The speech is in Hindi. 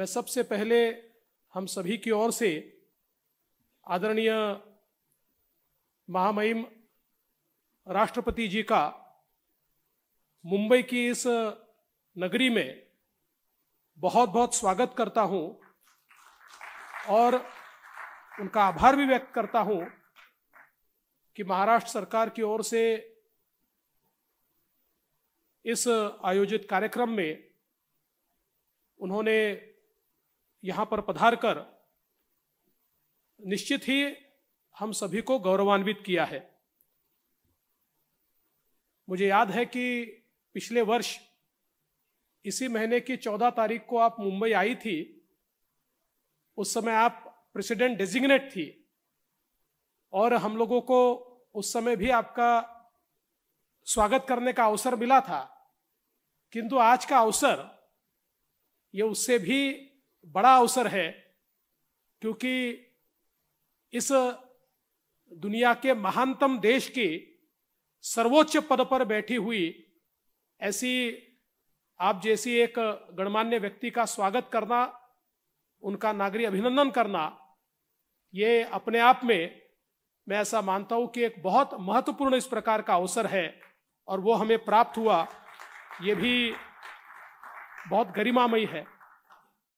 मैं सबसे पहले हम सभी की ओर से आदरणीय महामहिम राष्ट्रपति जी का मुंबई की इस नगरी में बहुत बहुत स्वागत करता हूं और उनका आभार भी व्यक्त करता हूं कि महाराष्ट्र सरकार की ओर से इस आयोजित कार्यक्रम में उन्होंने यहां पर पधारकर निश्चित ही हम सभी को गौरवान्वित किया है मुझे याद है कि पिछले वर्ष इसी महीने की चौदह तारीख को आप मुंबई आई थी उस समय आप प्रेसिडेंट डेजिग्नेट थी और हम लोगों को उस समय भी आपका स्वागत करने का अवसर मिला था किंतु आज का अवसर ये उससे भी बड़ा अवसर है क्योंकि इस दुनिया के महानतम देश की सर्वोच्च पद पर बैठी हुई ऐसी आप जैसी एक गणमान्य व्यक्ति का स्वागत करना उनका नागरिक अभिनंदन करना ये अपने आप में मैं ऐसा मानता हूं कि एक बहुत महत्वपूर्ण इस प्रकार का अवसर है और वो हमें प्राप्त हुआ ये भी बहुत गरिमामयी है